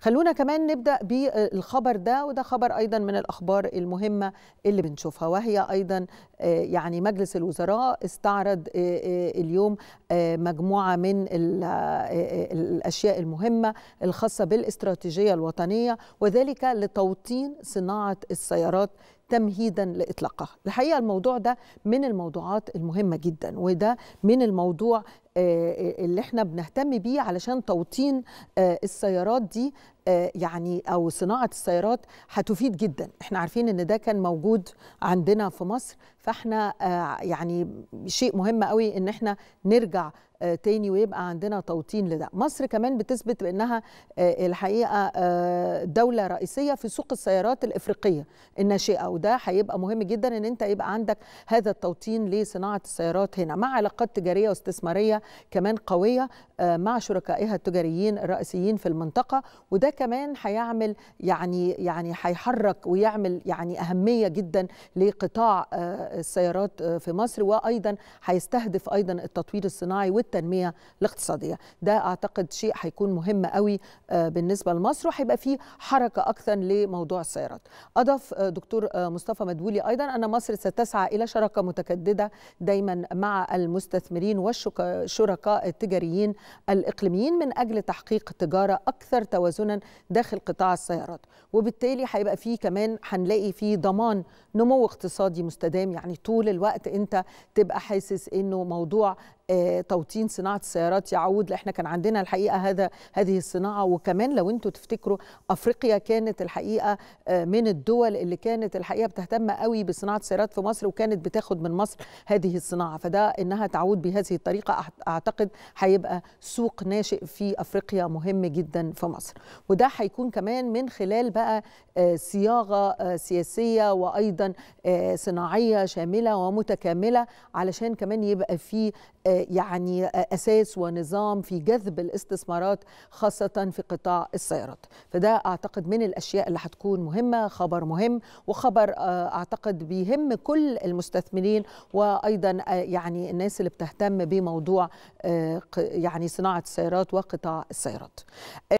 خلونا كمان نبدا بالخبر ده وده خبر ايضا من الاخبار المهمه اللي بنشوفها وهي ايضا آه، يعني مجلس الوزراء استعرض آه، آه، اليوم مجموعه من الاشياء المهمه الخاصه بالاستراتيجيه الوطنيه وذلك لتوطين صناعه السيارات تمهيدا لاطلاقها الحقيقه الموضوع ده من الموضوعات المهمه جدا وده من الموضوع آه، آه، اللي احنا بنهتم بيه علشان توطين آه، السيارات دي آه، يعني او صناعه السيارات هتفيد جدا احنا عارفين ان ده كان موجود عندنا في مصر فاحنا آه، يعني شيء مهم قوي ان احنا نرجع آه، تاني ويبقى عندنا توطين لده مصر كمان بتثبت بانها الحقيقه دوله رئيسيه في سوق السيارات الافريقيه الناشئه وده هيبقى مهم جدا ان انت يبقى عندك هذا التوطين لصناعه السيارات هنا مع علاقات تجاريه واستثماريه كمان قويه مع شركائها التجاريين الرئيسيين في المنطقه وده كمان هيعمل يعني يعني هيحرك ويعمل يعني اهميه جدا لقطاع آه، السيارات آه، في مصر وايضا هيستهدف ايضا التطوير الصناعي والتنميه الاقتصاديه ده اعتقد شيء هيكون مهم قوي آه، بالنسبه لمصر وهيبقى فيه حركه اكثر لموضوع السيارات اضاف دكتور مصطفى مدبولي ايضا ان مصر ستسعى الى شراكه متجدده دايما مع المستثمرين والشركاء التجاريين الاقليميين من اجل تحقيق تجاره اكثر توازنا داخل قطاع السيارات وبالتالي هيبقى فيه كمان هنلاقي فيه ضمان نمو اقتصادي مستدام يعني طول الوقت انت تبقى حاسس انه موضوع آه، توطين صناعه السيارات يعود احنا كان عندنا الحقيقه هذا هذه الصناعه وكمان لو انتم تفتكروا افريقيا كانت الحقيقه آه، من الدول اللي كانت الحقيقه بتهتم قوي بصناعه السيارات في مصر وكانت بتاخد من مصر هذه الصناعه فده انها تعود بهذه الطريقه اعتقد هيبقى سوق ناشئ في افريقيا مهم جدا في مصر وده هيكون كمان من خلال بقى آه، صياغه آه، سياسيه وايضا آه، صناعيه شامله ومتكامله علشان كمان يبقى في يعني اساس ونظام في جذب الاستثمارات خاصه في قطاع السيارات فده اعتقد من الاشياء اللي هتكون مهمه خبر مهم وخبر اعتقد بيهم كل المستثمرين وايضا يعني الناس اللي بتهتم بموضوع يعني صناعه السيارات وقطاع السيارات